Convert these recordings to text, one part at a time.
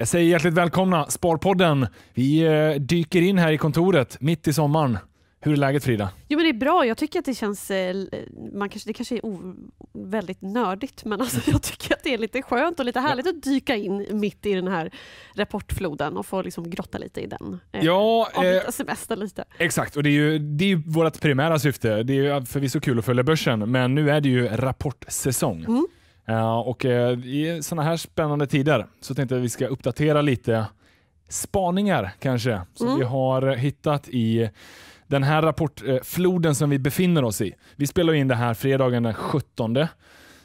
Jag säger hjärtligt välkomna Sparpodden. Vi eh, dyker in här i kontoret mitt i sommaren. Hur är läget Frida? Jo men det är bra. Jag tycker att det känns, eh, man kanske, det kanske är väldigt nördigt men alltså, jag tycker att det är lite skönt och lite härligt ja. att dyka in mitt i den här rapportfloden och få liksom grotta lite i den. Eh, ja, eh, semester lite. Exakt och det är ju, det är ju vårt primära syfte. Det är ju förvisso kul att följa börsen men nu är det ju rapportsäsong. Mm. Eh, och eh, I sådana här spännande tider så tänkte jag att vi ska uppdatera lite spaningar kanske som mm. vi har hittat i den här rapportfloden eh, som vi befinner oss i. Vi spelar in det här fredagen den 17.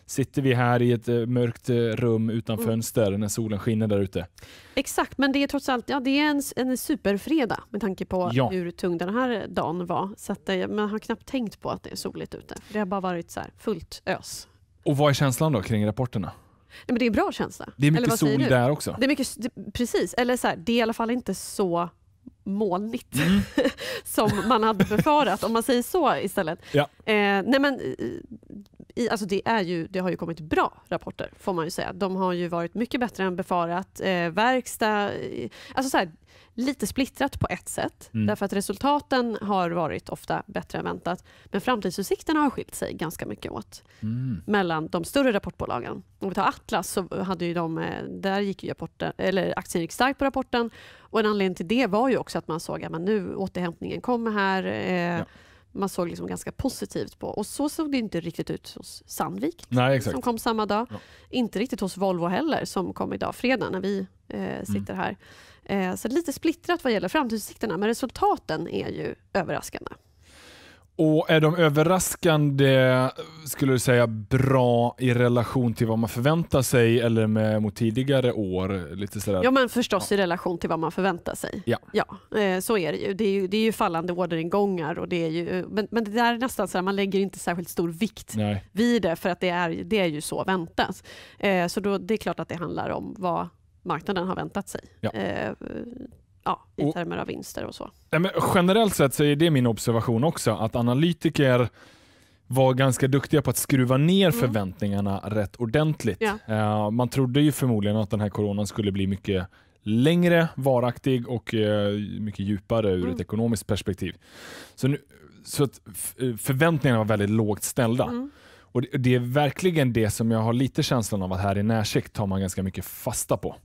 Sitter vi här i ett mörkt rum utan mm. fönster mm. när solen skiner där ute. Exakt, men det är trots allt ja, det är en, en superfredag med tanke på ja. hur tung den här dagen var. Så att, man har knappt tänkt på att det är soligt ute. Det har bara varit så fullt ös. Och vad är känslan då kring rapporterna? Nej, men det är en bra känsla. Det är mycket sol där också. Det är mycket, precis, eller så här, det är i alla fall inte så molnigt mm. som man hade befarat, om man säger så istället. Ja. Eh, nej men, eh, i, alltså det, är ju, det har ju kommit bra rapporter, får man ju säga. De har ju varit mycket bättre än befarat. Eh, verkstad, eh, alltså så här, lite splittrat på ett sätt, mm. därför att resultaten har varit ofta bättre än väntat. Men framtidsutsikterna har skilt sig ganska mycket åt mm. mellan de större rapportbolagen. Om vi tar Atlas, så hade ju de, eh, där gick ju rapporten, eller aktien gick starkt på rapporten och en anledning till det var ju också att man såg att man nu återhämtningen kommer här. Eh, ja man såg liksom ganska positivt på. Och så såg det inte riktigt ut hos Sandvik Nej, som kom samma dag. Ja. Inte riktigt hos Volvo heller som kom idag, fredag, när vi eh, mm. sitter mm. här. Eh, så lite splittrat vad gäller framtidsutsikterna men resultaten är ju överraskande. Och är de överraskande, skulle du säga, bra i relation till vad man förväntar sig eller med, mot tidigare år? Lite sådär. Ja, men förstås ja. i relation till vad man förväntar sig. Ja. ja eh, så är det ju. Det är ju, det är ju fallande orderingångar och det är ju, eh, men, men det är nästan så här, man lägger inte särskilt stor vikt Nej. vid det för att det är, det är ju så väntat. Eh, så då, det är klart att det handlar om vad marknaden har väntat sig. Ja ja, i och, termer av vinster och så. Nej, generellt sett så är det min observation också, att analytiker var ganska duktiga på att skruva ner mm. förväntningarna rätt ordentligt. Ja. Uh, man trodde ju förmodligen att den här coronan skulle bli mycket längre varaktig och uh, mycket djupare ur mm. ett ekonomiskt perspektiv. Så, nu, så att eh, förväntningarna var väldigt lågt ställda. Mm. Och det, det, är verkligen det som jag har lite känslan av att här i närsikt tar man ganska mycket fasta på.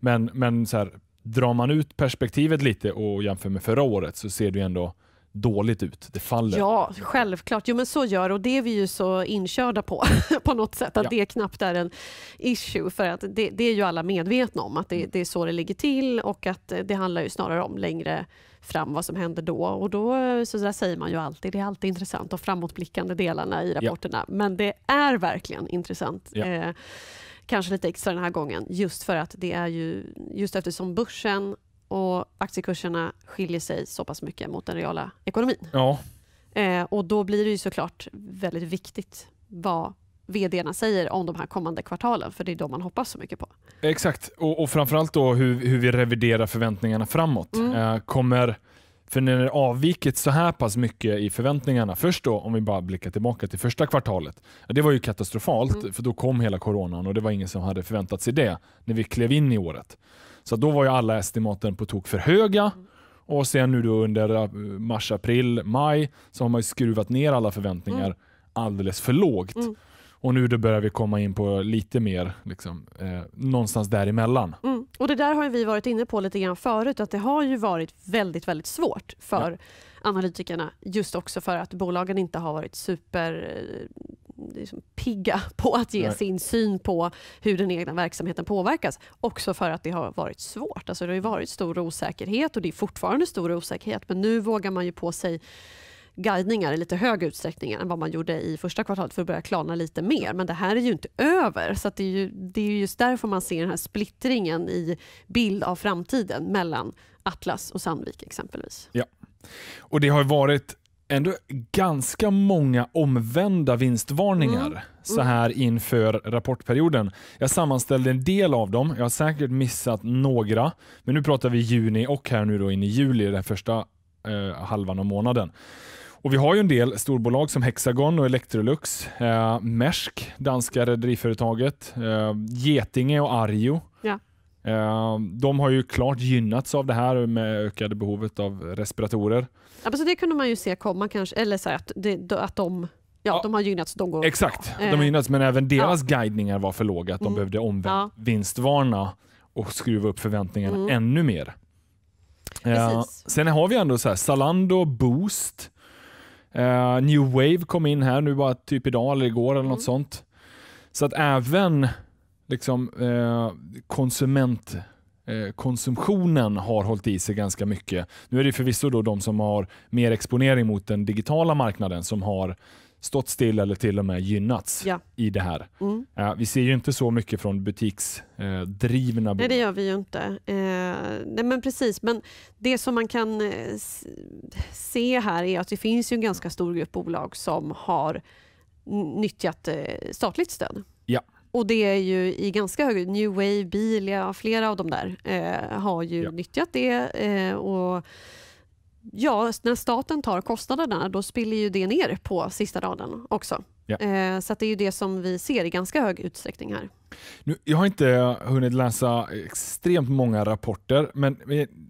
Men, men så här, drar man ut perspektivet lite och jämför med förra året så ser det ändå dåligt ut. Det faller. Ja, självklart. Jo, men så gör och det är vi ju så inkörda på, på något sätt, att ja. det knappt är en issue, för att det, det är ju alla medvetna om, att det, mm. det, är så det ligger till och att det handlar ju snarare om längre fram vad som händer då. Och då så där säger man ju alltid, det är alltid intressant, och framåtblickande delarna i rapporterna, ja. men det är verkligen intressant. Ja. Eh, kanske lite extra den här gången just för att det är ju just eftersom börsen och aktiekurserna skiljer sig så pass mycket mot den reala ekonomin. Ja. Eh, och då blir det ju såklart väldigt viktigt vad vdarna säger om de här kommande kvartalen, för det är de man hoppas så mycket på. Exakt, och, och framförallt då hur, hur vi reviderar förväntningarna framåt. Mm. Eh, kommer för när det avvikit så här pass mycket i förväntningarna, först då om vi bara blickar tillbaka till första kvartalet. Det var ju katastrofalt mm. för då kom hela coronan och det var ingen som hade förväntat sig det när vi klev in i året. Så då var ju alla estimaten på tok för höga mm. och sen nu då under eh, mars, april, maj så har man skruvat ner alla förväntningar mm. alldeles för lågt. Mm. Och nu då börjar vi komma in på lite mer liksom, eh, någonstans däremellan. Mm. Och det där har vi varit inne på lite grann förut att det har ju varit väldigt, väldigt svårt för ja. analytikerna just också för att bolagen inte har varit super eh, liksom pigga på att ge Nej. sin syn på hur den egna verksamheten påverkas. Också för att det har varit svårt. Alltså det har varit stor osäkerhet och det är fortfarande stor osäkerhet men nu vågar man ju på sig guidningar i lite högre utsträckning än vad man gjorde i första kvartalet för att börja klarna lite mer. Men det här är ju inte över. Så det, är ju, det är just därför man ser den här splittringen i bild av framtiden mellan Atlas och Sandvik exempelvis. Ja, och det har varit ändå ganska många omvända vinstvarningar mm. Mm. så här inför rapportperioden. Jag sammanställde en del av dem. Jag har säkert missat några, men nu pratar vi juni och här nu då in i juli, den första eh, halvan av månaden. Och Vi har ju en del storbolag som Hexagon och Electrolux, eh, Mersk, danska rederiföretaget, eh, Getinge och Arjo. Ja. Eh, de har ju klart gynnats av det här med ökade behovet av respiratorer. Ja, så det kunde man ju se komma kanske, eller så att, det, att de Ja, ja, de har gynnats. De går Exakt, de har gynnats men även deras ja. guidningar var för låga. Att de mm. behövde omvänt ja. vinstvarna och skruva upp förväntningarna mm. ännu mer. Eh, sen har vi ändå så här, Zalando, Boost, Uh, New Wave kom in här nu bara typ idag eller igår eller mm. något sånt. Så att även liksom, uh, konsument eh, konsumtionen har hållit i sig ganska mycket. Nu är det förvisso då de som har mer exponering mot den digitala marknaden som har stått still eller till och med gynnats ja. i det här. Mm. Eh, vi ser ju inte så mycket från butiksdrivna bolag. Nej, det gör vi ju inte. Eh, nej, men precis. Men det som man kan eh, se här är att det finns ju en ganska stor grupp bolag som har nyttjat statligt stöd. Ja. Och det är ju i ganska hög New Wave, Bilia, flera av de där har ju ja. nyttjat det. och ja, när staten tar kostnaderna då spiller ju det ner på sista raden också. Ja. Eh, så det är ju det som vi ser i ganska hög utsträckning här. Nu, jag har inte hunnit läsa extremt många rapporter, men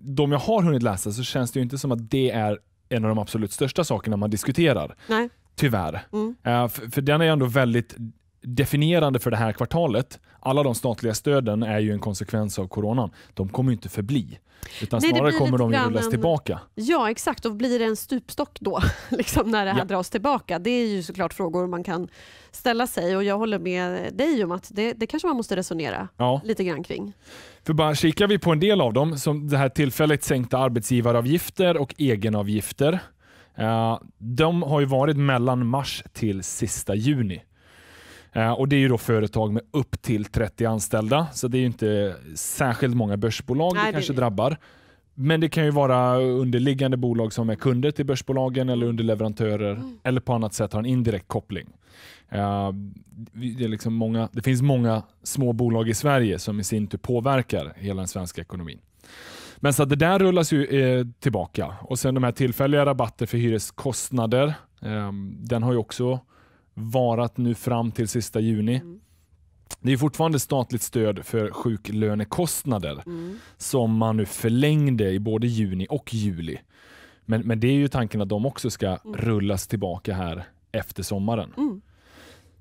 de jag har hunnit läsa så känns det ju inte som att det är en av de absolut största sakerna man diskuterar. Nej. Tyvärr. Mm. Eh, för, för den är ändå väldigt definierande för det här kvartalet, alla de statliga stöden är ju en konsekvens av coronan. De kommer inte förbli. Utan Nej, snarare kommer de ju rullas en... tillbaka. Ja exakt, och blir det en stupstock då? liksom när det här ja. dras tillbaka. Det är ju såklart frågor man kan ställa sig och jag håller med dig om att det, det kanske man måste resonera ja. lite grann kring. För bara kikar vi på en del av dem, som det här tillfälligt sänkta arbetsgivaravgifter och egenavgifter. Uh, de har ju varit mellan mars till sista juni. Eh, och Det är ju då företag med upp till 30 anställda, så det är inte särskilt många börsbolag Nej, det kanske det. drabbar. Men det kan ju vara underliggande bolag som är kunder till börsbolagen eller mm. underleverantörer mm. eller på annat sätt har en indirekt koppling. Uh, det, liksom många, det, finns många små bolag i Sverige som i sin tur påverkar hela den svenska ekonomin. Men så det där rullas ju eh, tillbaka och sen de här tillfälliga rabatter för hyreskostnader. Ehm, den har ju också varat nu fram till sista juni. Mm. Det är fortfarande statligt stöd för sjuklönekostnader mm. som man nu förlängde i både juni och juli. Men, men det är ju tanken att de också ska mm. rullas tillbaka här efter sommaren. Mm.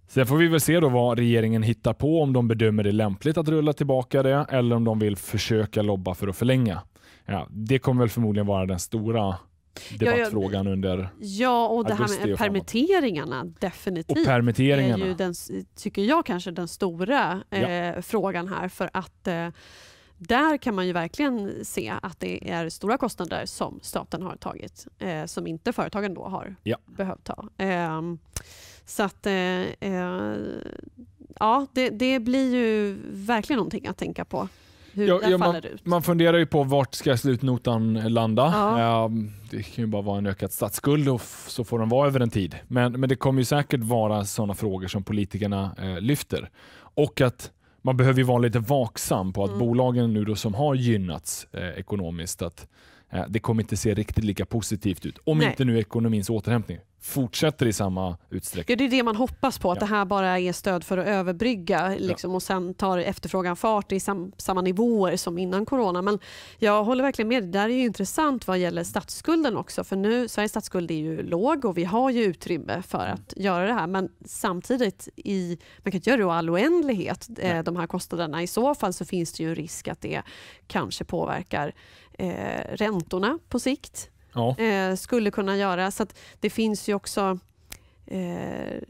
Sen får vi väl se då vad regeringen hittar på, om de bedömer det lämpligt att rulla tillbaka det eller om de vill försöka lobba för att förlänga. Ja, det kommer väl förmodligen vara den stora debattfrågan ja, ja, under Ja, och det här med permitteringarna, definitivt. Och permitteringarna. är ju den, tycker jag kanske den stora ja. Eh, frågan här. För att eh, där kan man ju verkligen se att det är stora kostnader som staten har tagit, eh, som inte företagen då har behövt ta. Ehm, så att eh, eh, ja, det, det blir ju verkligen någonting att tänka på hur ja, den faller man, ut. Man funderar ju på vart ska slutnotan landa. Ja. Ehm, det kan ju bara vara en ökad statsskuld och så får den vara över en tid. Men, men det kommer ju säkert vara sådana frågor som politikerna eh, lyfter. Och att man behöver vara lite vaksam på att mm. bolagen nu då som har gynnats eh, ekonomiskt, att eh, det kommer inte se riktigt lika positivt ut. Om Nej. inte nu ekonomins återhämtning fortsätter i samma utsträckning. Ja, det är det man hoppas på, att ja. det här bara är stöd för att överbrygga liksom, ja. och sen tar efterfrågan fart i sam samma nivåer som innan corona. Men jag håller verkligen med, det där är intressant vad gäller statsskulden också för nu, Sveriges statsskuld är ju låg och vi har ju utrymme för mm. att göra det här men samtidigt, i, man kan inte göra det i all oändlighet, eh, de här kostnaderna. I så fall så finns det ju en risk att det kanske påverkar eh, räntorna på sikt ja. eh, skulle kunna göra. Så det finns ju också eh,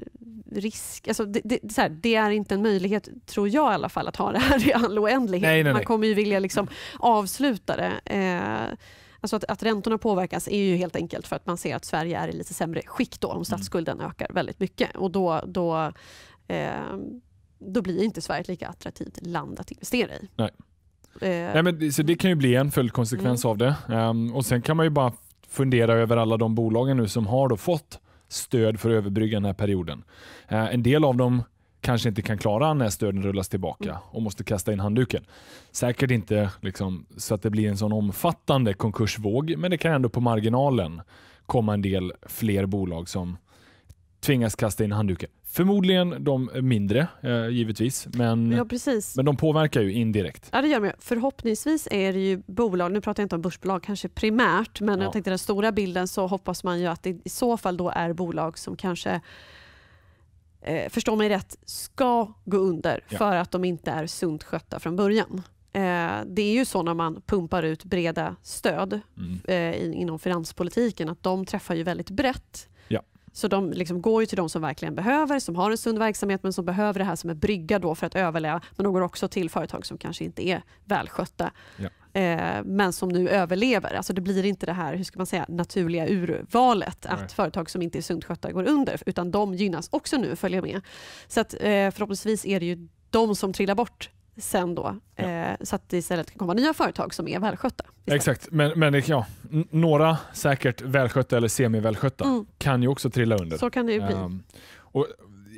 risk. Alltså det, det, här, det, är inte en möjlighet, tror jag i alla fall, att ha det här i all oändlighet. Nej, nej, nej. Man kommer ju vilja liksom avsluta det. Eh, Alltså att, att räntorna påverkas är ju helt enkelt för att man ser att Sverige är i lite sämre skick då om mm. statsskulden ökar väldigt mycket. Och då, då, eh, då blir inte Sverige ett lika attraktivt land att investera i. Nej. Eh. Nej, men, så det kan ju bli en följdkonsekvens mm. av det. Um, och Sen kan man ju bara fundera över alla de bolagen nu som har fått stöd för att överbrygga den här perioden. Eh, en del av dem kanske inte kan klara när stöden rullas tillbaka mm. och måste kasta in handduken. Säkert inte liksom, så att det blir en sån omfattande konkursvåg, men det kan ändå på marginalen komma en del fler bolag som tvingas kasta in handduken. Förmodligen de mindre, eh, givetvis. Men, ja, men de påverkar ju indirekt. Ja, det gör de. Förhoppningsvis är det ju bolag, nu pratar jag inte om börsbolag kanske primärt, men ja. jag tänkte den stora bilden så hoppas man ju att det i så fall då är bolag som kanske eh, förstå mig rätt, ska gå under ja. för att de inte är sunt skötta från början. Eh, det är ju så när man pumpar ut breda stöd mm. eh, inom finanspolitiken att de träffar ju väldigt brett. Ja. Så de liksom går ju till de som verkligen behöver, som har en sund verksamhet men som behöver det här som en brygga då för att överleva. Men de går också till företag som kanske inte är välskötta. Ja. Eh, men som nu överlever. Alltså det blir inte det här hur ska man säga, naturliga urvalet, Nej. att företag som inte är sunt skötta går under, utan de gynnas också nu, och följer med. Så att, eh, förhoppningsvis är det ju de som trillar bort sen då. Ja. Eh, så att det istället kan komma nya företag som är välskötta. Istället. Exakt, men, men ja, några säkert välskötta eller semivälskötta mm. kan ju också trilla under. Så kan det ju bli. Um, och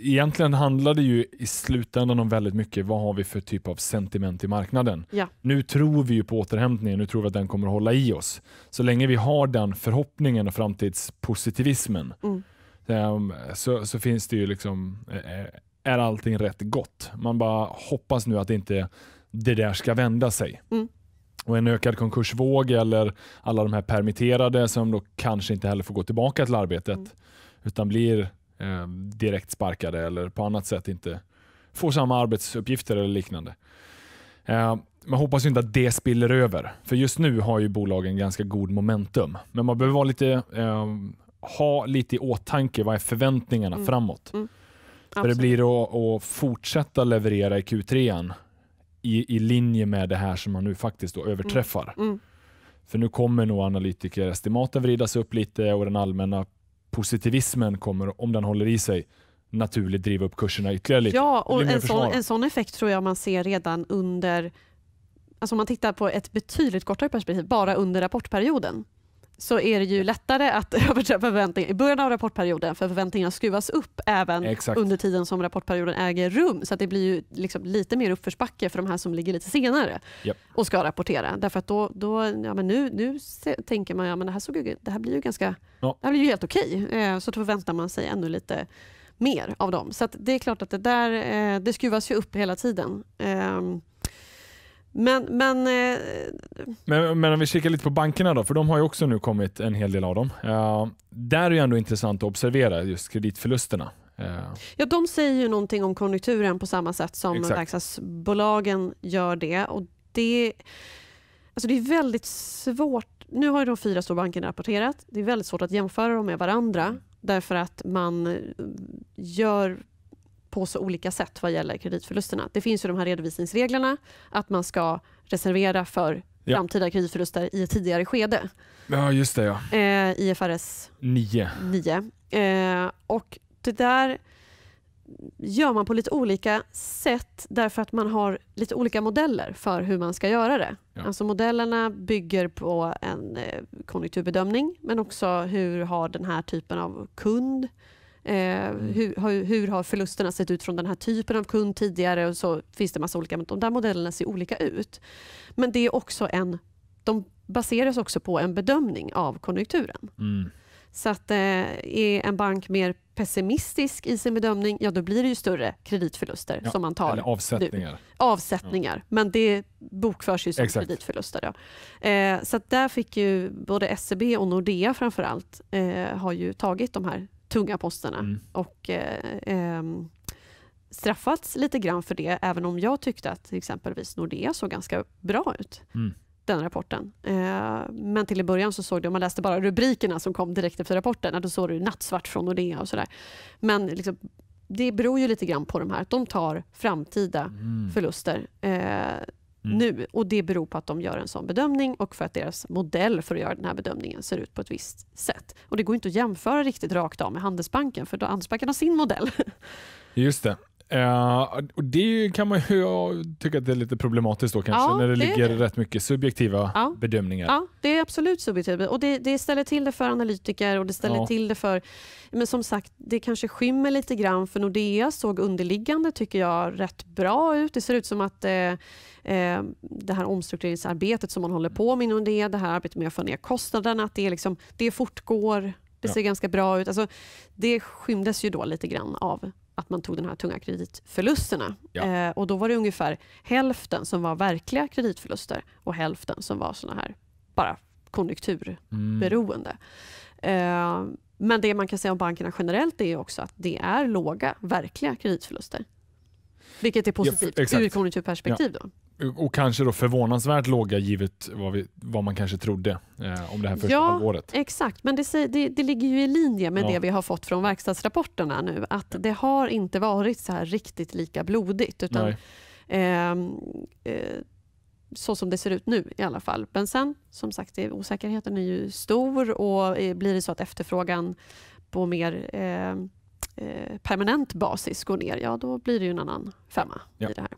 egentligen handlar det ju i slutändan om väldigt mycket vad har vi för typ av sentiment i marknaden. Ja. Nu tror vi ju på återhämtningen, nu tror vi att den kommer att hålla i oss. Så länge vi har den förhoppningen och framtidspositivismen mm. um, så, så finns det ju liksom eh, eh är allting rätt gott. Man bara hoppas nu att inte det där ska vända sig. Mm. Och En ökad konkursvåg eller alla de här permitterade som då kanske inte heller får gå tillbaka till arbetet mm. utan blir eh, direkt sparkade eller på annat sätt inte får samma arbetsuppgifter eller liknande. Eh, man hoppas inte att det spiller över, för just nu har ju bolagen ganska god momentum. Men man behöver lite, eh, ha lite i åtanke vad är förväntningarna mm. framåt. Mm. Absolut. Där det blir att, att fortsätta leverera i Q3 i, i linje med det här som man nu faktiskt då överträffar. Mm. Mm. För nu kommer nog analytikerestimaten vridas upp lite och den allmänna positivismen kommer, om den håller i sig, naturligt driva upp kurserna ytterligare lite. Ja, och en sån, en sån effekt tror jag man ser redan under Alltså om man tittar på ett betydligt kortare perspektiv, bara under rapportperioden så är det ju lättare att överträffa förväntningar i början av rapportperioden för förväntningarna skruvas upp även Exakt. under tiden som rapportperioden äger rum. Så det blir ju liksom lite mer uppförsbacke för de här som ligger lite senare yep. och ska rapportera. Därför att då, då, ja, men nu, nu tänker man att ja, det, här det här blir ju ganska, ja. det här blir ju helt okej. Eh, så då förväntar man sig ännu lite mer av dem. Så det är klart att det där eh, det skruvas ju upp hela tiden. Ehm, men, men, eh... men, men om vi kikar lite på bankerna då, för de har ju också nu kommit en hel del av dem. Uh, där är det ändå intressant att observera just kreditförlusterna. Uh. Ja, de säger ju någonting om konjunkturen på samma sätt som verkstadsbolagen gör det. Och det, alltså det är väldigt svårt. Nu har de fyra storbankerna rapporterat. Det är väldigt svårt att jämföra dem med varandra mm. därför att man gör på så olika sätt vad gäller kreditförlusterna. Det finns ju de här redovisningsreglerna att man ska reservera för ja. framtida kreditförluster i ett tidigare skede. Ja, just det. Ja. Eh, IFRS 9. 9. Eh, och det där gör man på lite olika sätt därför att man har lite olika modeller för hur man ska göra det. Ja. Alltså modellerna bygger på en eh, konjunkturbedömning men också hur har den här typen av kund Eh, mm. hur, hur, hur, har förlusterna sett ut från den här typen av kund tidigare? och så finns det massa olika, men De där modellerna ser olika ut. Men det är också en, de baseras också på en bedömning av konjunkturen. Mm. Så att, eh, är en bank mer pessimistisk i sin bedömning, ja då blir det ju större kreditförluster ja, som man tar. Eller avsättningar. Nu. Avsättningar, ja. men det bokförs ju som Exakt. kreditförluster. Ja. Eh, så där fick ju både SEB och Nordea framförallt eh, har ju tagit de här tunga posterna mm. och eh, ehm, straffats lite grann för det, även om jag tyckte att till exempelvis Nordea såg ganska bra ut. Mm. den rapporten. Eh, men till en början så såg det, om man läste bara rubrikerna som kom direkt efter rapporten, då såg du nattsvart från Nordea och sådär. Men liksom, det beror ju lite grann på de här, att de tar framtida mm. förluster. Eh, Mm. nu. Och Det beror på att de gör en sån bedömning och för att deras modell för att göra den här bedömningen ser ut på ett visst sätt. Och Det går inte att jämföra riktigt rakt av med Handelsbanken för då Handelsbanken har sin modell. Just det. Uh, och det kan man ju tycka att det är lite problematiskt då kanske ja, när det, det ligger rätt mycket subjektiva ja. bedömningar. Ja, det är absolut subjektivt och det, det ställer till det för analytiker och det ställer ja. till det för, men som sagt det kanske skymmer lite grann för Nordea såg underliggande tycker jag rätt bra ut. Det ser ut som att eh, eh det här omstruktureringsarbetet som man håller på med inom det, det här arbetet med att få ner kostnaderna, att det, liksom, det fortgår det ser ja. ganska bra ut. Alltså, det skymdes ju då lite grann av att man tog de här tunga kreditförlusterna. Ja. Eh, och då var det ungefär hälften som var verkliga kreditförluster och hälften som var sådana här bara konjunkturberoende. Mm. Eh, men det man kan säga om bankerna generellt är också att det är låga verkliga kreditförluster. Vilket är positivt ja, ur konjunkturperspektiv. Ja. Då och kanske då förvånansvärt låga givet vad, vi, vad man kanske trodde eh, om det här första halvåret. ja, Exakt, men det, det, det, ligger ju i linje med ja. det vi har fått från verkstadsrapporterna nu. Att det har inte varit så här riktigt lika blodigt. utan eh, eh, så som det ser ut nu i alla fall. Men sen, som sagt, osäkerheten är ju stor och eh, blir det så att efterfrågan på mer eh, eh, permanent basis går ner, ja då blir det ju en annan femma ja. i det här.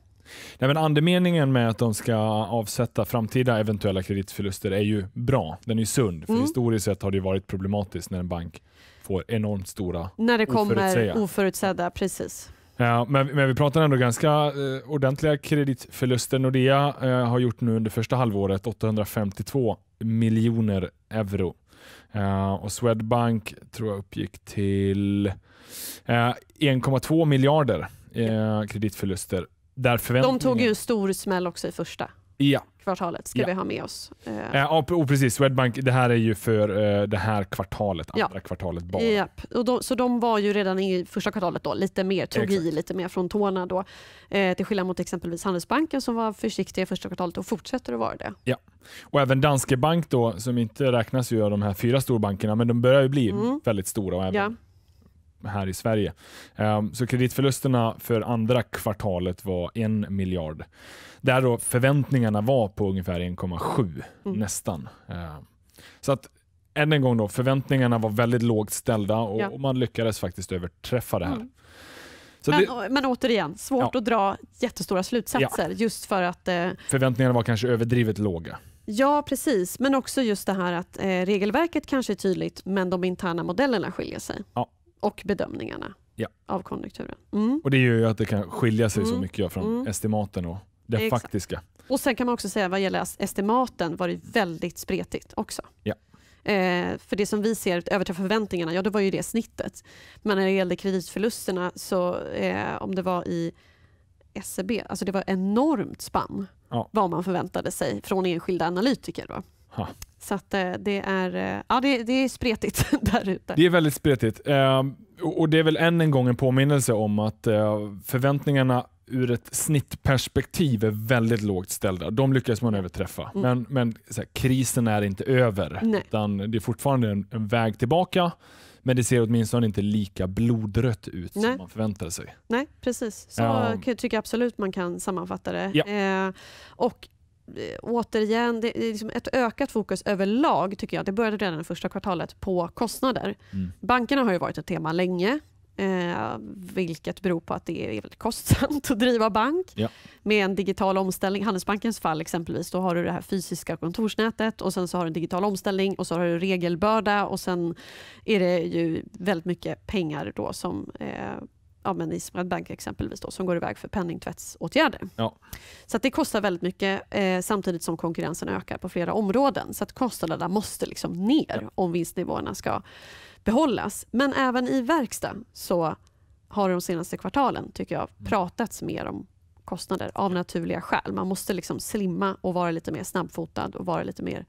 Nej, men andemeningen med att de ska avsätta framtida eventuella kreditförluster är ju bra. Den är ju sund. För mm. Historiskt sett har det varit problematiskt när en bank får enormt stora När det kommer oförutsedda. precis. Ja, men, men, vi pratar ändå ganska eh, ordentliga kreditförluster. Nordea eh, har gjort nu under första halvåret 852 miljoner euro. Eh, och Swedbank tror jag uppgick till 1,2 eh, miljarder eh, kreditförluster där förväntningen... De tog ju stor smäll också i första. Ja. kvartalet ska ja. vi ha med oss. Eh, eh och, precis, Swedbank, det här är ju för eh, det här kvartalet, andra ja. kvartalet bara. Yep. Och de, så de var ju redan i första kvartalet då, lite mer, tog Exakt. i lite mer från tårna då. Eh, till skillnad mot exempelvis Handelsbanken som var försiktiga i första kvartalet och fortsätter att vara det. Ja. Och även Danske Bank då, som inte räknas ju av de här fyra storbankerna, men de börjar ju bli mm. väldigt stora och även ja här i Sverige. Ehm, så kreditförlusterna för andra kvartalet var en miljard. Där då förväntningarna var på ungefär 1,7 mm. nästan. Ehm, så att än en gång då, förväntningarna var väldigt lågt ställda och ja. man lyckades faktiskt överträffa det här. Mm. Men, det, eh, men, återigen, svårt ja. att dra jättestora slutsatser ja. just för att... Eh, Förväntningarna var kanske överdrivet låga. Ja, precis. Men också just det här att eh, regelverket kanske är tydligt men de interna modellerna skiljer sig. Ja. Och bedömningarna ja. av konjunkturen. Mm. Och Det gör ju att det kan skilja sig mm. så mycket från mm. estimaten och det Exakt. faktiska. Och Sen kan man också säga vad gäller estimaten var det väldigt spretigt också. Ja. Eh, för det som vi ser överträffar förväntningarna, ja det var ju det snittet. Men när det gällde kreditförlusterna, så eh, om det var i SEB, alltså det var enormt spann ja. vad man förväntade sig från enskilda analytiker. Va? Så att, eh, det, är, eh, ja, det, det är spretigt där ute. Det är väldigt spretigt. Ehm, och Det är väl än en gång en påminnelse om att eh, förväntningarna ur ett snittperspektiv är väldigt lågt ställda. De lyckas man överträffa. Mm. Men, men här, krisen är inte över. Utan det är fortfarande en, en, väg tillbaka. Men det ser åtminstone inte lika blodrött ut Nej. som man förväntade sig. Nej, precis. Så um, tycker jag absolut man kan sammanfatta det. Ja. Eh, och Eh, återigen, det är liksom ett ökat fokus överlag tycker jag, det började redan det första kvartalet, på kostnader. Mm. Bankerna har ju varit ett tema länge, eh, vilket beror på att det är väldigt kostsamt att driva bank. Ja. Med en digital omställning, Handelsbankens fall exempelvis, då har du det här fysiska kontorsnätet och sen så har du en digital omställning och så har du regelbörda och sen är det ju väldigt mycket pengar då som eh, ja, men i Swedbank exempelvis då, som går iväg för penningtvättsåtgärder. Ja. Så det kostar väldigt mycket eh, samtidigt som konkurrensen ökar på flera områden. Så att kostnaderna måste liksom ner ja. om vinstnivåerna ska behållas. Men även i verkstad så har de senaste kvartalen tycker jag mm. pratats mer om kostnader av naturliga skäl. Man måste liksom slimma och vara lite mer snabbfotad och vara lite mer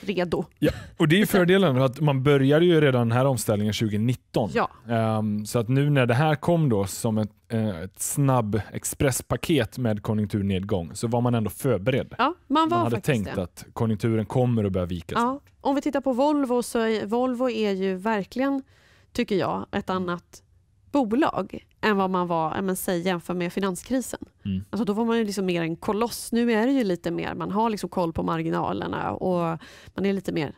redo. Ja, och det är fördelen att man började ju redan den här omställningen 2019. Ja. Um, så att nu när det här kom då som ett, eh, ett snabb expresspaket med konjunkturnedgång så var man ändå förberedd. Ja, man, var man hade tänkt det. att konjunkturen kommer att börja vika. Ja. Om vi tittar på Volvo så är Volvo är ju verkligen, tycker jag, ett annat bolag än vad man var, men, säg jämför med finanskrisen. Mm. Alltså, då var man ju liksom mer en koloss. Nu är det ju lite mer, man har liksom koll på marginalerna och man är lite mer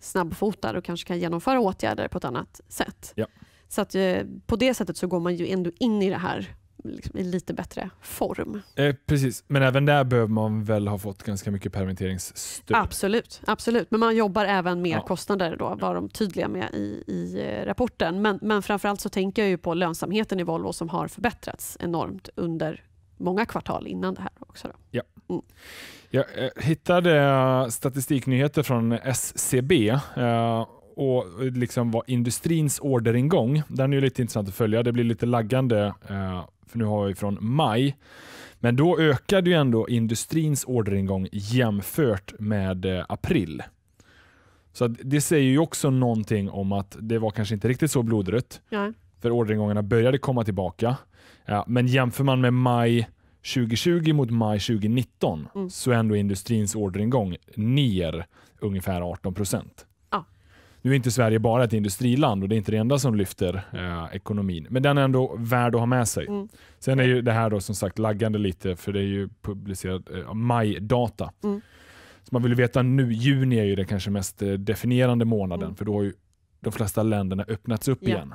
snabbfotad och kanske kan genomföra åtgärder på ett annat sätt. Ja. Så att, eh, på det sättet så går man ju ändå in i det här liksom i lite bättre form. Eh, precis, men även där behöver man väl ha fått ganska mycket permitteringsstöd? Absolut, absolut. men man jobbar även med ja. kostnader då, var de tydliga med i, i eh, rapporten. Men, men framförallt så tänker jag ju på lönsamheten i Volvo som har förbättrats enormt under många kvartal innan det här också. Då. Ja. Mm. Jag eh, hittade statistiknyheter från SCB eh, och liksom vad industrins orderingång, den är ju lite intressant att följa. Det blir lite laggande för nu har vi från maj. Men då ökade ju ändå industrins orderingång jämfört med eh, april. Så det säger ju också någonting om att det var kanske inte riktigt så blodrött. Ja. För orderingångarna började komma tillbaka. Ja, men jämför man med maj 2020 mot maj 2019 mm. så är ändå industrins orderingång ner ungefär 18 procent. Nu är inte Sverige bara ett industriland och det är inte det enda som lyfter eh, ekonomin. Men den är ändå värd att ha med sig. Mm. Sen är ju det här då som sagt laggande lite för det är ju publicerat eh, majdata. Mm. Så man vill veta nu, juni är ju den kanske mest eh, definierande månaden mm. för då har ju de flesta länderna öppnats upp ja. igen.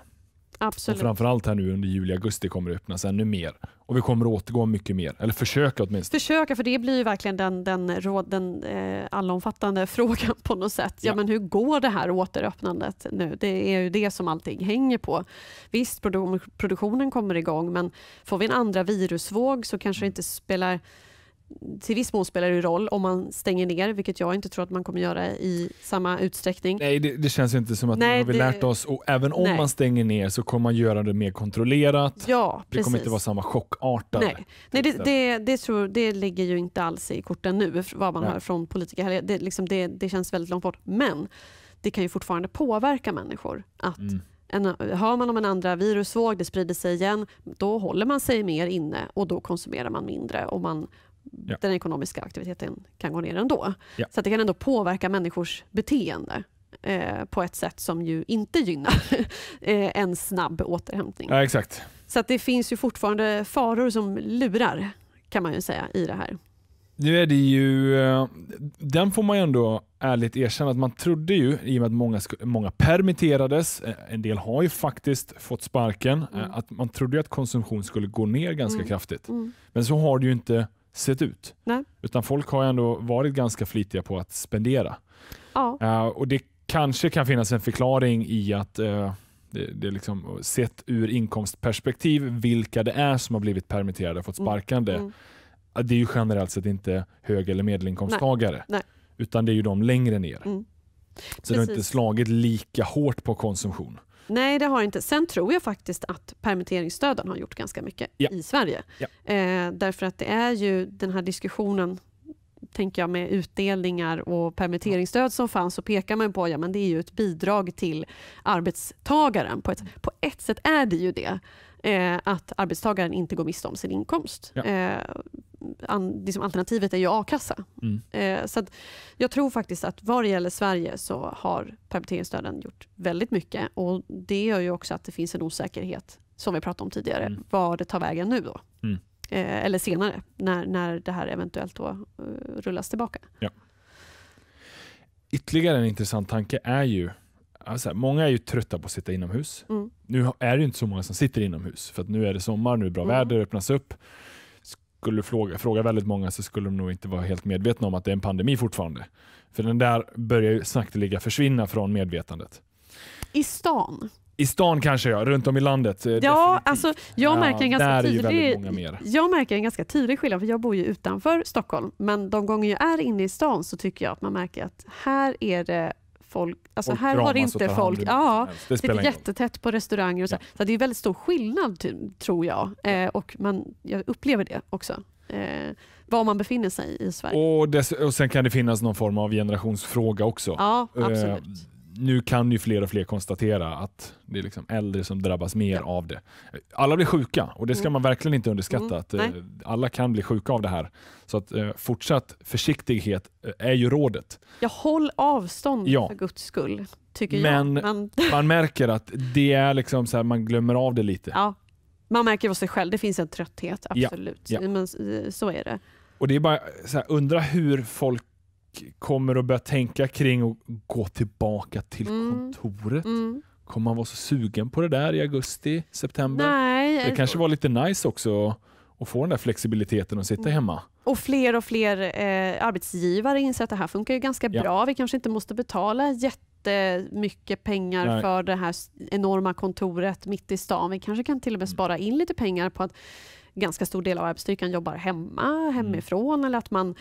Absolut. Och framförallt här nu under juli, augusti kommer det öppnas ännu mer. Och vi kommer återgå mycket mer, eller försöka åtminstone. Försöka, för det blir ju verkligen den, den, råd, den eh, allomfattande frågan på något sätt. Ja. ja. men hur går det här återöppnandet nu? Det är ju det som allting hänger på. Visst, produ produktionen kommer igång, men får vi en andra virusvåg så kanske mm. det inte spelar till viss mån spelar det roll om man stänger ner, vilket jag inte tror att man kommer göra i samma utsträckning. Nej, det, det känns inte som att nej, har vi har lärt oss och även om nej. man stänger ner så kommer man göra det mer kontrollerat. Ja, det precis. kommer inte vara samma chockartade. Nej, nej det, det, det, tror, det ligger ju inte alls i korten nu, vad man nej. hör från politiker. Det, liksom, det, det känns väldigt långt bort. Men det kan ju fortfarande påverka människor att mm. En, hör man om en andra virusvåg, det sprider sig igen, då håller man sig mer inne och då konsumerar man mindre och man ja. den ekonomiska aktiviteten kan gå ner ändå. Ja. Så det kan ändå påverka människors beteende eh, på ett sätt som ju inte gynnar eh, en snabb återhämtning. Ja, exakt. Så det finns ju fortfarande faror som lurar kan man ju säga i det här. Nu är det ju, eh, den får man ju ändå ärligt erkänna att man trodde ju, i och med att många, många permitterades, eh, en del har ju faktiskt fått sparken, mm. att man trodde att konsumtion skulle gå ner ganska mm. kraftigt. Mm. Men så har det ju inte sett ut. Nej. Utan folk har ändå varit ganska flitiga på att spendera. Ja. Uh, och Det kanske kan finnas en förklaring i att uh, det, det liksom, sett ur inkomstperspektiv vilka det är som har blivit permitterade och fått mm. sparkande. Mm. Mm. Det är ju generellt sett inte hög eller medelinkomsttagare. Nej. Nej. Utan det är ju de längre ner. Mm. Så Precis. det har inte slagit lika hårt på konsumtion. Nej, det har inte. Sen tror jag faktiskt att permitteringsstöden har gjort ganska mycket ja. i Sverige. Ja. Eh, därför att det är ju den här diskussionen tänker jag med utdelningar och permitteringsstöd som fanns så pekar man på ja det är ju ett bidrag till arbetstagaren. På ett, på ett sätt är det ju det. Eh, att arbetstagaren inte går miste om sin inkomst. Ja. Eh, an, liksom alternativet är ju a-kassa. Mm. Eh, jag tror faktiskt att vad det gäller Sverige så har permitteringsstöden gjort väldigt mycket och det gör ju också att det finns en osäkerhet som vi pratade om tidigare, mm. var det tar vägen nu då. Mm. Eh, eller senare när, när det här eventuellt då, uh, rullas tillbaka. Ja. Ytterligare en intressant tanke är ju Alltså, många är ju trötta på att sitta inomhus. Mm. Nu är det inte så många som sitter inomhus, för nu är det sommar, nu är det bra mm. väder, det öppnas upp skulle fråga, fråga väldigt många så skulle de nog inte vara helt medvetna om att det är en pandemi fortfarande. För den där börjar ju sakteliga försvinna från medvetandet. I stan? I stan kanske ja, runt om i landet. Eh, ja, alltså, jag, märker en ja, tydlig, jag märker en ganska tydlig skillnad, för jag bor ju utanför Stockholm, men de gånger jag är inne i stan så tycker jag att man märker att här är det folk, alltså folk här har inte folk, ja, det sitter jättetätt på restauranger och så. Ja. så. det är väldigt stor skillnad tror jag eh, och man, jag upplever det också. Eh, var man befinner sig i Sverige. Och, dess, och Sen kan det finnas någon form av generationsfråga också. Ja, absolut. Eh, nu kan ju fler och fler konstatera att det är liksom äldre som drabbas mer ja. av det. Alla blir sjuka och det ska mm. man verkligen inte underskatta. Mm. Att, eh, alla kan bli sjuka av det här. Så att eh, fortsatt försiktighet eh, är ju rådet. Jag håll avstånd ja. för guds skull. Tycker men, jag. men man märker att det är liksom så här, man glömmer av det lite. Ja. Man märker på sig själv, det finns en trötthet, absolut. Ja. Men eh, så är det. Och det är bara så här, undra hur folk kommer att börja tänka kring att gå tillbaka till mm. kontoret. Mm. Kommer man vara så sugen på det där i augusti, september? Nej, det kanske var lite nice också att få den där flexibiliteten och sitta mm. hemma. Och fler och fler eh, arbetsgivare inser att det här funkar ju ganska ja. bra. Vi kanske inte måste betala jättemycket pengar Nej. för det här enorma kontoret mitt i stan. Vi kanske kan till och med mm. spara in lite pengar på att ganska stor del av arbetsstyrkan jobbar hemma, mm. hemifrån. Mm. Eller att man,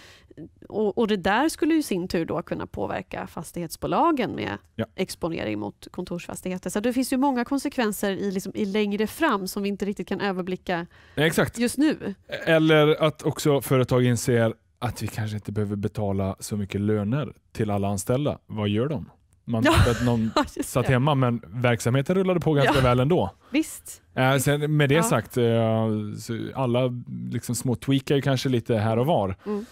och, och, det där skulle i sin tur då kunna påverka fastighetsbolagen med ja. exponering mot kontorsfastigheter. Så det finns ju många konsekvenser i, liksom, i längre fram som vi inte riktigt kan överblicka Exakt. just nu. Eller att också företag inser att vi kanske inte behöver betala så mycket löner till alla anställda. Vad gör de? man, ja. att någon satt hemma, men verksamheten rullade på ganska ja. väl ändå. Visst. Äh, sen, med det ja. sagt, äh, alla liksom små tweakar kanske lite här och var. Mm.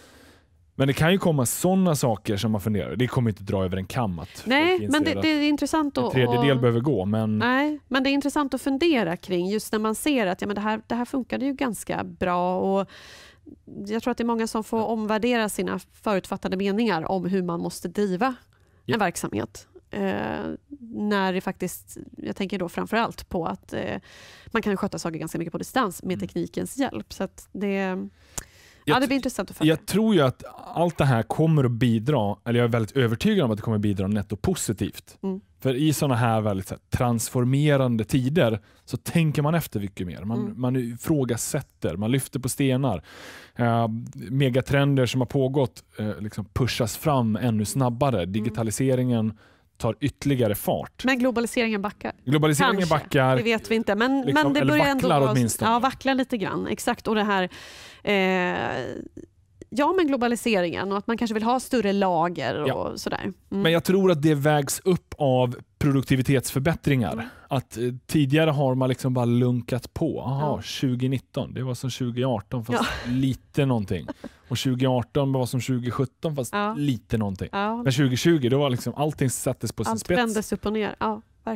Men det kan ju komma sådana saker som man funderar Det kommer inte dra över en kam att Nej, men det, det, är intressant att... En tredjedel och, behöver gå, men... Nej, men det är intressant att fundera kring just när man ser att ja, men det, här, det här funkade ju ganska bra. och jag tror att det är många som får omvärdera sina förutfattade meningar om hur man måste driva en verksamhet. Eh, när det faktiskt, jag tänker då framförallt på att eh, man kan sköta saker ganska mycket på distans med mm. teknikens hjälp. Så det, ja, det blir intressant att följa. Jag tror ju att allt det här kommer att bidra, eller jag är väldigt övertygad om att det kommer att bidra netto positivt. Mm. För i sådana här väldigt så här, transformerande tider så tänker man efter mycket mer. Man, mm. man ifrågasätter, man lyfter på stenar. Eh, megatrender som har pågått eh, liksom pushas fram ännu snabbare. Mm. Digitaliseringen tar ytterligare fart. Men globaliseringen backar. Globaliseringen Kanske. backar. Det vet vi inte. Men, liksom, men det börjar ändå vacklar ändå, åtminstone. Ja, vacklar lite grann. Exakt. Och det här eh, ja, men globaliseringen och att man kanske vill ha större lager och ja. sådär. Mm. Men jag tror att det vägs upp av produktivitetsförbättringar. Mm. Att eh, Tidigare har man liksom bara lunkat på. Aha, ja. 2019, det var som 2018 fast ja. lite någonting. Och 2018 var som 2017 fast lite någonting. Men 2020, då var liksom allting sattes på sin spets. Allt vändes upp och ner.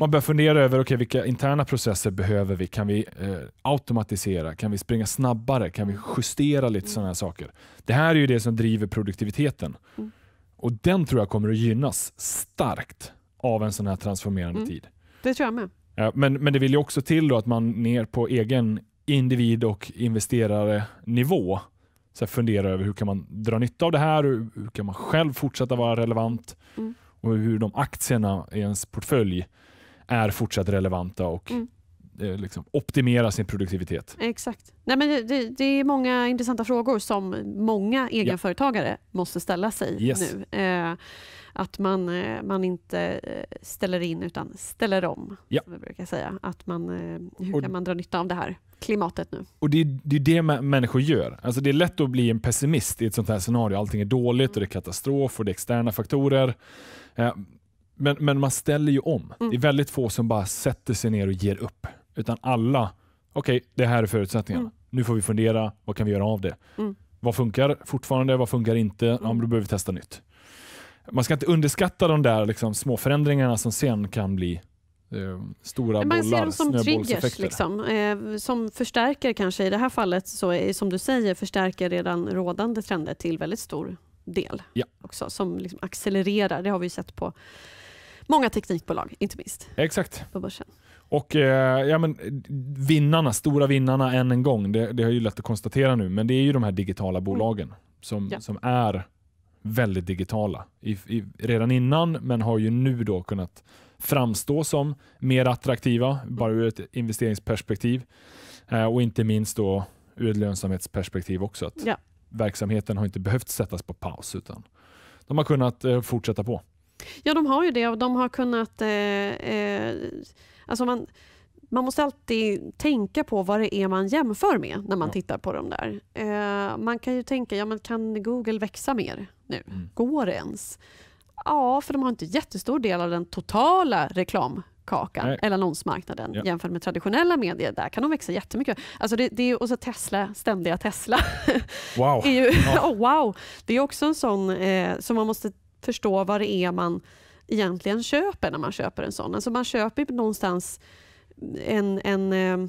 Man bör fundera över okay, vilka interna processer behöver vi? Kan vi eh, automatisera? Kan vi springa snabbare? Kan vi justera lite mm. sådana här saker? Det här är ju det som driver produktiviteten. Mm. Och Den tror jag kommer att gynnas starkt av en sån här transformerande mm. tid. Det tror jag med. Ja, men, men det vill ju också till då att man ner på egen individ och investerare nivå så fundera över hur kan man dra nytta av det här? Hur, hur kan man själv fortsätta vara relevant? Mm. Och hur de aktierna i ens portfölj är fortsatt relevanta och mm. Eh, liksom optimera sin produktivitet. Exakt. Nej, men det, det, är många intressanta frågor som många egenföretagare ja. måste ställa sig yes. nu. Eh, att man, eh, man inte eh, ställer in utan ställer om, ja. som vi brukar säga. Att man, hur och, kan man dra nytta av det här klimatet nu? Och Det, det är det människor gör. Alltså det är lätt att bli en pessimist i ett sånt här scenario. Allting är dåligt och det är katastrof och det är externa faktorer men, men man ställer ju om. Mm. Det är mm. väldigt få som bara sätter sig ner och ger upp. Utan alla, okej, okay, det här är förutsättningarna. Mm. Nu får vi fundera, vad kan vi göra av det? Mm. Vad funkar fortfarande, vad funkar inte? Mm. Ja, då behöver vi testa nytt. Man ska inte underskatta de där liksom, små förändringarna som sen kan bli eh, stora man bollar, ser dem som triggers, liksom, eh, som förstärker kanske i det här fallet, så som du säger, förstärker redan rådande trender till väldigt stor del. Ja. också Som liksom accelererar, det har vi sett på Många teknikbolag, inte minst. Exakt. På börsen. Och eh, ja, men, vinnarna, stora vinnarna än en gång, det, det har ju lätt att konstatera nu, men det är ju de här digitala mm. bolagen som, ja. som är väldigt digitala I, i, redan innan, men har ju nu då kunnat framstå som mer attraktiva, mm. bara ur ett investeringsperspektiv eh, och inte minst då ur ett lönsamhetsperspektiv också. Att ja. Verksamheten har inte behövt sättas på paus, utan de har kunnat eh, fortsätta på. Ja, de har ju det och de har kunnat... Eh, eh, alltså man, man måste alltid tänka på vad det är man jämför med när man ja. tittar på de där. Eh, man kan ju tänka, ja, men kan Google växa mer nu? Mm. Går det ens? Ja, för de har inte jättestor del av den totala reklamkakan Nej. eller annonsmarknaden ja. jämfört med traditionella medier. Där kan de växa jättemycket. Alltså det, det är, och så Tesla, ständiga Tesla. Wow! är ju, ja. oh, wow. Det är också en sån eh, som man måste förstå vad det är man egentligen köper när man köper en sån. Alltså man köper någonstans en... en eh,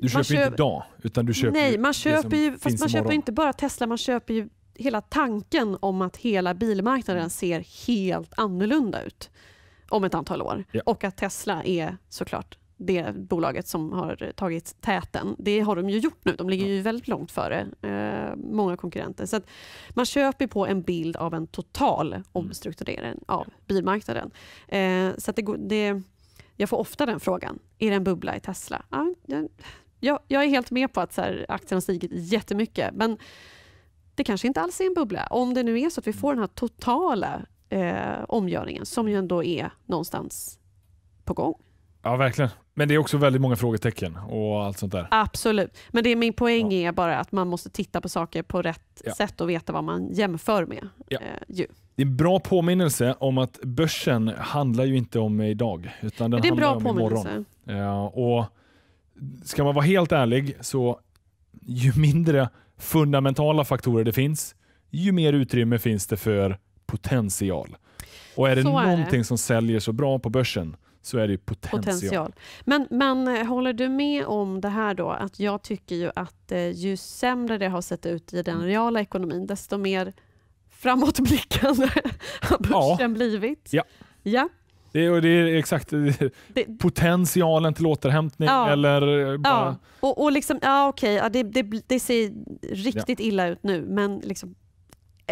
du köper köp... inte idag, utan du köper Nej, man köper liksom ju, fast man köper inte bara Tesla, man köper ju hela tanken om att hela bilmarknaden mm. ser helt annorlunda ut om ett antal år. Ja. Och att Tesla är såklart det bolaget som har tagit täten. Det har de ju gjort nu. De ligger ju väldigt långt före eh, många konkurrenter. Så man köper på en bild av en total mm. omstrukturering av bilmarknaden. Eh, så det, det, jag får ofta den frågan. Är det en bubbla i Tesla? Ja, jag, är helt med på att så här, aktien har stigit jättemycket. Men det kanske inte alls är en bubbla. Om det nu är så att vi mm. får den här totala eh, omgörningen som ju ändå är någonstans på gång. Ja, verkligen. Men det är också väldigt många frågetecken och allt sånt där. Absolut. Men det är min poäng ja. är bara att man måste titta på saker på rätt ja. sätt och veta vad man jämför med. Ja. Eh, det är en bra påminnelse om att börsen handlar ju inte om idag, utan den det är handlar bra om påminnelse. imorgon. Eh, och ska man vara helt ärlig, så ju mindre fundamentala faktorer det finns, ju mer utrymme finns det för potential. Och är det så någonting är det. som säljer så bra på börsen, så är det ju potential. potential. Men, men eh, håller du med om det här då, att jag tycker ju att eh, ju sämre det har sett ut i den mm. reala ekonomin, desto mer framåtblickande har börsen ja. blivit? Ja. ja. Det, och det är exakt det, potentialen till återhämtning ja, eller eh, bara... Ja, och, och liksom, ja okej, ja, det, det, det, ser riktigt ja. illa ut nu, men liksom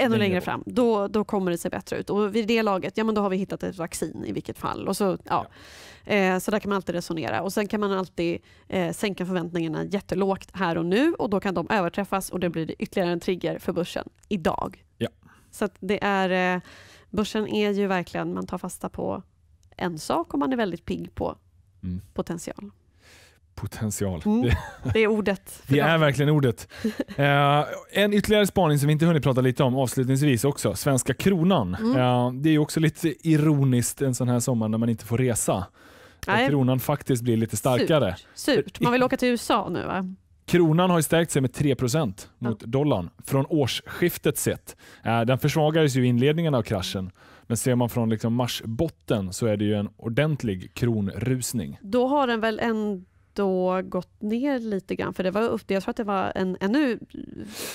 ännu längre fram, då, då kommer det se bättre ut. Och vid det laget, ja men då har vi hittat ett vaccin i vilket fall. Och så, ja. ja. Eh, så där kan man alltid resonera. Och sen kan man alltid eh, sänka förväntningarna jättelågt här och nu och då kan de överträffas och det blir ytterligare en trigger för börsen idag. Ja. Så det är, eh, börsen är ju verkligen, man tar fasta på en sak och man är väldigt pigg på mm. potential potential. Mm, det är ordet. det är verkligen ordet. Eh, en ytterligare spaning som vi inte hunnit prata lite om avslutningsvis också, svenska kronan. Mm. Eh, det är också lite ironiskt en sån här sommar när man inte får resa. Nej. kronan faktiskt blir lite starkare. Surt. Surt. Man vill åka till USA nu va? Kronan har stärkt sig med 3 mot dollarn från årsskiftet sett. Eh, den försvagades ju i inledningen av kraschen, men ser man från liksom marsbotten så är det ju en ordentlig kronrusning. Då har den väl en då gått ner lite grann? För det var upp, jag tror att det var en ännu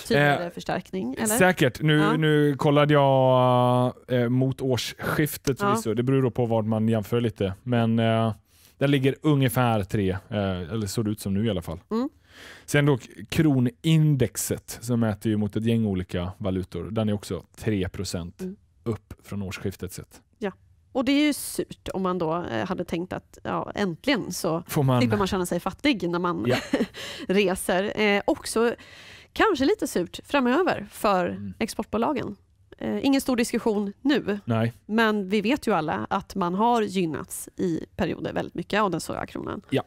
tydligare eh, förstärkning. Eller? Säkert. Nu, ja. nu kollade jag eh, mot årsskiftet, ja. det beror då på vad man jämför lite. Men eh, den ligger ungefär tre, eh, eller såg det ut som nu i alla fall. Mm. Sen då kronindexet som mäter ju mot ett gäng olika valutor. Den är också 3 mm. upp från årsskiftet sett. Ja. Och det är ju surt om man då eh, hade tänkt att ja, äntligen så Får man... slipper man känna sig fattig när man ja. reser. Eh, också kanske lite surt framöver för mm. exportbolagen. Eh, ingen stor diskussion nu, Nej. men vi vet ju alla att man har gynnats i perioder väldigt mycket av den svaga kronan. Ja.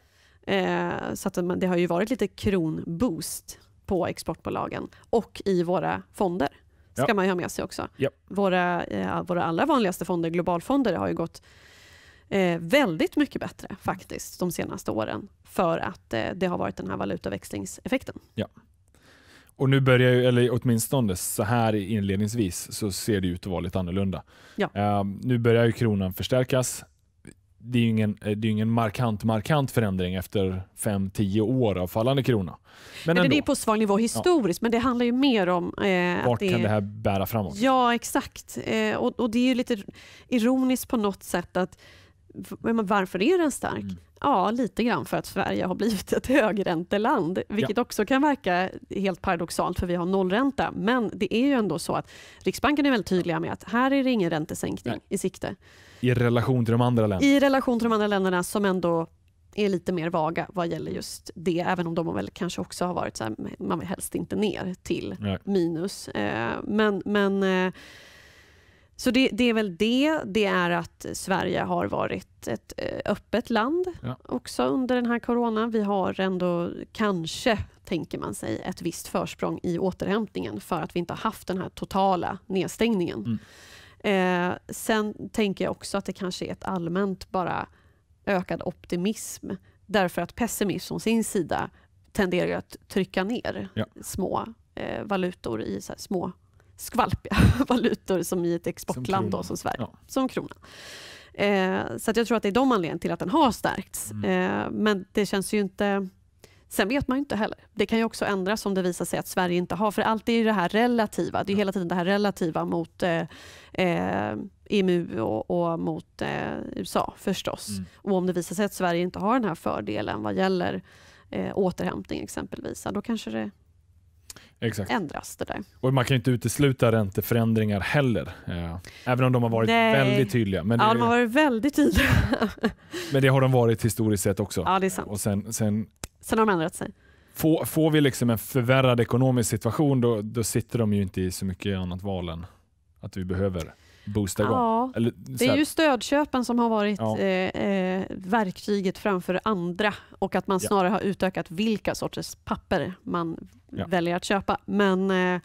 Eh, så det har ju varit lite kronboost på exportbolagen och i våra fonder ska ja. man ju ha med sig också. Ja. Våra, eh, våra allra vanligaste fonder, globalfonder, har ju gått eh, väldigt mycket bättre faktiskt de senaste åren för att eh, det har varit den här valutaväxlingseffekten. Ja. Och nu börjar ju, eller åtminstone så här inledningsvis, så ser det ut att vara lite annorlunda. Ja. Ehm, nu börjar ju kronan förstärkas det är ju ingen, eh, det är ingen markant, markant förändring efter 5-10 år av fallande krona. Men Nej, ändå. Det är på svag nivå historiskt, ja. men det handlar ju mer om... Eh, Vart det... kan det här bära framåt? Ja, exakt. Eh, och, och, Det är ju lite ironiskt på något sätt att varför är den stark? Mm. Ja, lite grann för att Sverige har blivit ett högränteland, vilket ja. också kan verka helt paradoxalt för vi har nollränta. Men det är ju ändå så att Riksbanken är väldigt tydliga med att här är det ingen räntesänkning Nej. i sikte. I relation till de andra länderna? I relation till de andra länderna som ändå är lite mer vaga vad gäller just det, även om de väl kanske också har varit så här, man vill helst inte ner till Nej. minus. Eh, men men eh, så det, det, är väl det. Det är att Sverige har varit ett eh, öppet land ja. också under den här coronan. Vi har ändå kanske, tänker man sig, ett visst försprång i återhämtningen för att vi inte har haft den här totala nedstängningen. Mm. Eh, sen tänker jag också att det kanske är ett allmänt bara ökad optimism därför att pessimism från sin sida tenderar att trycka ner ja. små eh, valutor i små skvalpiga valutor som i ett exportland som, då, som Sverige, ja. som kronan. Eh, så jag tror att det är de anledningarna till att den har stärkts. Mm. Eh, men det känns ju inte... Sen vet man ju inte heller. Det kan ju också ändras om det visar sig att Sverige inte har, för allt är ju det här relativa. Det är hela tiden det här relativa mot eh, eh, EMU och, och mot eh, USA förstås. Mm. Och om det visar sig att Sverige inte har den här fördelen vad gäller eh, återhämtning exempelvis, då kanske det Exakt. ändras det där. Och man kan inte utesluta ränteförändringar heller, eh, även om de har varit Nej. väldigt tydliga. Men det, ja, de har varit väldigt tydliga. men det har de varit historiskt sett också. Ja, det är sant. Och sen, sen, sen har de ändrat sig. Får, får vi liksom en förvärrad ekonomisk situation, då, då sitter de ju inte i så mycket annat val än att vi behöver boosta igång. Ja, Eller, det är ju stödköpen som har varit ja. eh, eh verktyget framför andra och att man snarare ja. har utökat vilka sorters papper man ja. väljer att köpa. Men eh,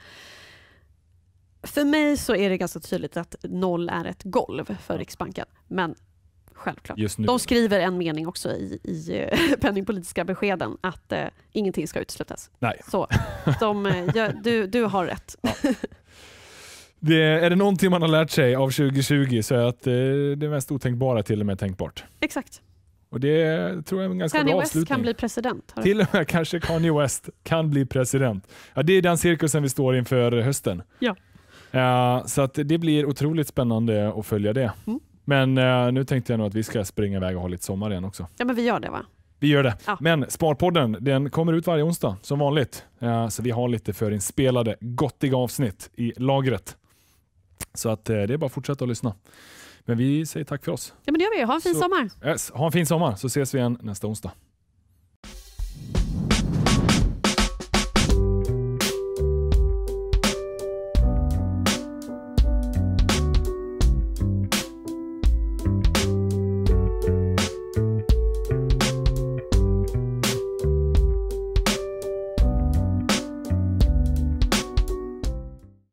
för mig så är det ganska tydligt att noll är ett golv för Riksbanken. Men självklart. De skriver en mening också i, i eh, penningpolitiska beskeden att eh, ingenting ska uteslutas. Nej. Så de, ja, eh, du, du har rätt. Ja. Det, är det någonting man har lärt sig av 2020 så är det att eh, det mest otänkbara till och med tänkbart. Exakt. Och det tror jag är en ganska Kanye bra West avslutning. Kanye West kan bli president. Till och med kanske Kanye West kan bli president. Ja, det är den cirkusen vi står inför hösten. Ja. Uh, så att det blir otroligt spännande att följa det. Mm. Men uh, nu tänkte jag nog att vi ska springa iväg och ha lite sommar igen också. Ja, men vi gör det va? Vi gör det. Ja. Men Sparpodden den kommer ut varje onsdag som vanligt. Uh, så vi har lite förinspelade gottiga avsnitt i lagret. Så att, eh, det är bara att fortsätta att lyssna. Men vi säger tack för oss. Ja, men det gör vi. Ha en fin så, sommar. Yes, ha en fin sommar så ses vi igen nästa onsdag.